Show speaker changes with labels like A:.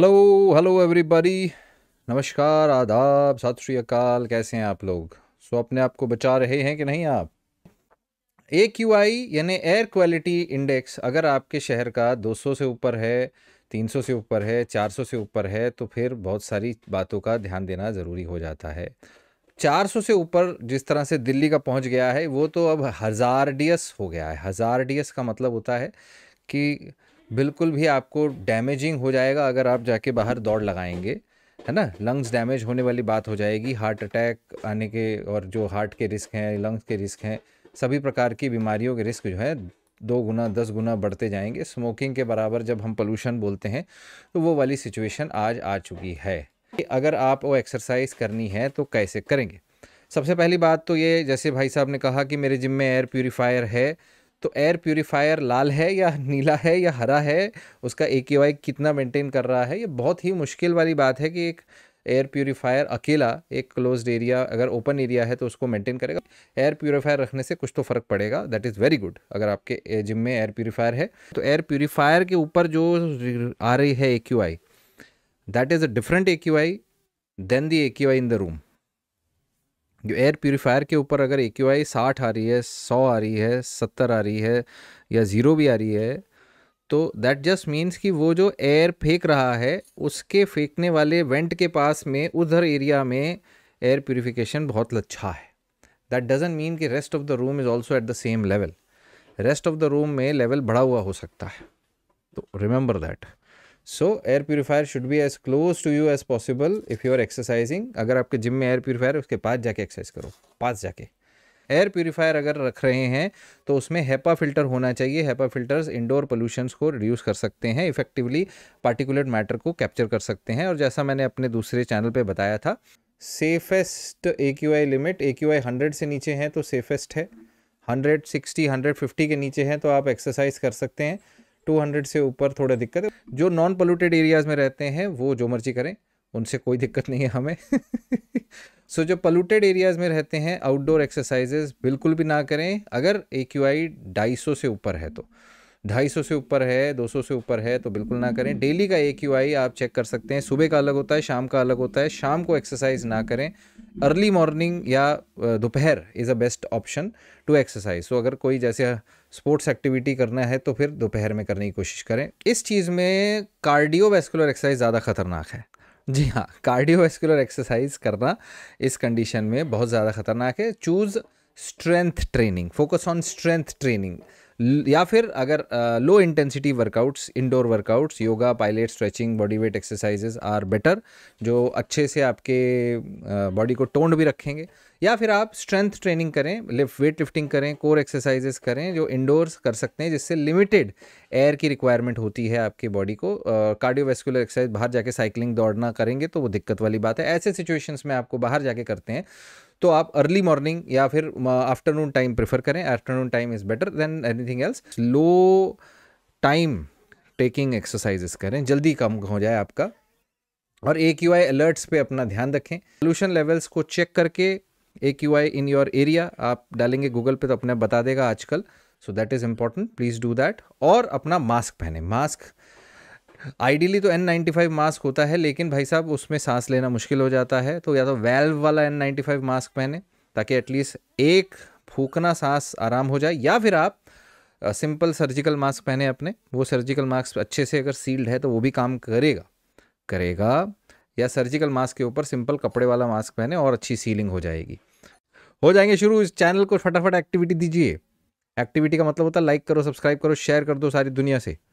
A: hello hello everybody नमस्कार आदाब सत श्री अकाल कैसे हैं आप लोग सो अपने आप को बचा रहे हैं कि नहीं आप ए क्यू आई यानी एयर क्वालिटी इंडेक्स अगर आपके शहर का 200 से ऊपर है 300 से ऊपर है 400 से ऊपर है तो फिर बहुत सारी बातों का ध्यान देना ज़रूरी हो जाता है 400 से ऊपर जिस तरह से दिल्ली का पहुंच गया है वो तो अब हज़ार डी हो गया है हज़ार डी का मतलब होता है कि बिल्कुल भी आपको डैमेजिंग हो जाएगा अगर आप जाके बाहर दौड़ लगाएंगे है ना लंग्स डैमेज होने वाली बात हो जाएगी हार्ट अटैक आने के और जो हार्ट के रिस्क हैं लंग्स के रिस्क हैं सभी प्रकार की बीमारियों के रिस्क जो है दो गुना दस गुना बढ़ते जाएंगे स्मोकिंग के बराबर जब हम पोल्यूशन बोलते हैं तो वो वाली सिचुएशन आज आ चुकी है अगर आप वो एक्सरसाइज करनी है तो कैसे करेंगे सबसे पहली बात तो ये जैसे भाई साहब ने कहा कि मेरे जिम में एयर प्योरीफायर है तो एयर प्योरीफायर लाल है या नीला है या हरा है उसका ए के कितना मेंटेन कर रहा है ये बहुत ही मुश्किल वाली बात है कि एक एयर प्योरीफायर अकेला एक क्लोज एरिया अगर ओपन एरिया है तो उसको मेंटेन करेगा एयर प्योरीफायर रखने से कुछ तो फ़र्क पड़ेगा दैट इज़ वेरी गुड अगर आपके जिम में एयर प्योरीफायर है तो एयर प्योरीफायर के ऊपर जो आ रही है A Q I that is a different A Q I then the A Q I in the room air purifier के ऊपर अगर ए क्यू आई साठ आ रही है सौ आ रही है सत्तर आ रही है या ज़ीरो भी आ रही है तो दैट जस्ट मीन्स कि वो जो एयर फेंक रहा है उसके फेंकने वाले वेंट के पास में उधर एरिया में एयर प्योरीफिकेशन बहुत अच्छा है दैट डजेंट मीन कि rest of the room is also at the same level rest of the room में लेवल बढ़ा हुआ हो सकता है तो remember that so air purifier should be as close to you as possible if you are exercising अगर आपके gym में एयर प्योरीफायर उसके पास जाके एक्सरसाइज करो पास जाके एयर प्योरीफायर अगर रख रहे हैं तो उसमें हेपा फिल्टर होना चाहिए हेपा फिल्टर्स इंडोर पोल्यूशंस को रिड्यूस कर सकते हैं इफेक्टिवली पार्टिकुलेट मैटर को कैप्चर कर सकते हैं और जैसा मैंने अपने दूसरे चैनल पर बताया था safest A Q I limit A Q I hundred से नीचे हैं तो सेफेस्ट है हंड्रेड सिक्सटी हंड्रेड फिफ्टी के नीचे हैं तो आप एक्सरसाइज कर सकते हैं 200 से ऊपर थोड़ा दिक्कत है जो नॉन पोल्यूटेड एरियाज़ में रहते हैं वो जो मर्जी करें उनसे कोई दिक्कत नहीं है हमें सो so, जो पोल्यूटेड एरियाज़ में रहते हैं आउटडोर एक्सरसाइजेज बिल्कुल भी ना करें अगर ए क्यू आई ढाई सौ से ऊपर है तो ढाई सौ से ऊपर है दो सौ से ऊपर है तो बिल्कुल ना करें डेली का ए क्यू आई आप चेक कर सकते हैं सुबह का अलग होता है शाम का अलग होता है शाम को एक्सरसाइज ना करें अर्ली मॉर्निंग या दोपहर is a best option to exercise so अगर कोई जैसे स्पोर्ट्स एक्टिविटी करना है तो फिर दोपहर में करने की कोशिश करें इस चीज़ में वेस्कुलर एक्सरसाइज ज़्यादा खतरनाक है जी हाँ वेस्कुलर एक्सरसाइज करना इस कंडीशन में बहुत ज़्यादा खतरनाक है choose strength training focus on strength training या फिर अगर low intensity workouts indoor workouts yoga pilates stretching body weight exercises are better जो अच्छे से आपके बॉडी को टोंड भी रखेंगे या फिर आप स्ट्रेंथ ट्रेनिंग करें लिफ्ट वेट लिफ्टिंग करें कोर एक्सरसाइजेस करें जो इंडोर्स कर सकते हैं जिससे लिमिटेड एयर की रिक्वायरमेंट होती है आपकी बॉडी को कार्डियोवेस्कुलर एक्सरसाइज बाहर जाके साइकिलिंग दौड़ना करेंगे तो वो दिक्कत वाली बात है ऐसे सिचुएशंस में आपको बाहर जाके करते हैं तो आप अर्ली मॉर्निंग या फिर आफ्टरनून टाइम प्रेफर करें afternoon time is better than anything else low time taking exercises करें जल्दी कम हो जाए आपका और ए क्यू आई अलर्ट्स पे अपना ध्यान रखें पॉल्यूशन लेवल्स को चेक करके A Q I in your area आप डालेंगे गूगल पे तो अपने बता देगा आजकल so that is important please do that और अपना मास्क पहने मास्क आइडियली तो फाइव मास्क होता है लेकिन भाई साहब उसमें सांस लेना मुश्किल हो जाता है तो या तो वेल्व वाला फाइव मास्क पहने ताकि एटलीस्ट एक फूकना सांस आराम हो जाए या फिर आप सिंपल सर्जिकल मास्क पहने अपने वो सर्जिकल मास्क अच्छे से अगर सील्ड है तो वो भी काम करेगा करेगा या सर्जिकल मास्क के ऊपर सिंपल कपड़े वाला मास्क पहने और अच्छी सीलिंग हो जाएगी हो जाएंगे शुरू इस चैनल को फटाफट एक्टिविटी दीजिए एक्टिविटी का मतलब होता है लाइक करो सब्सक्राइब करो शेयर कर दो सारी दुनिया से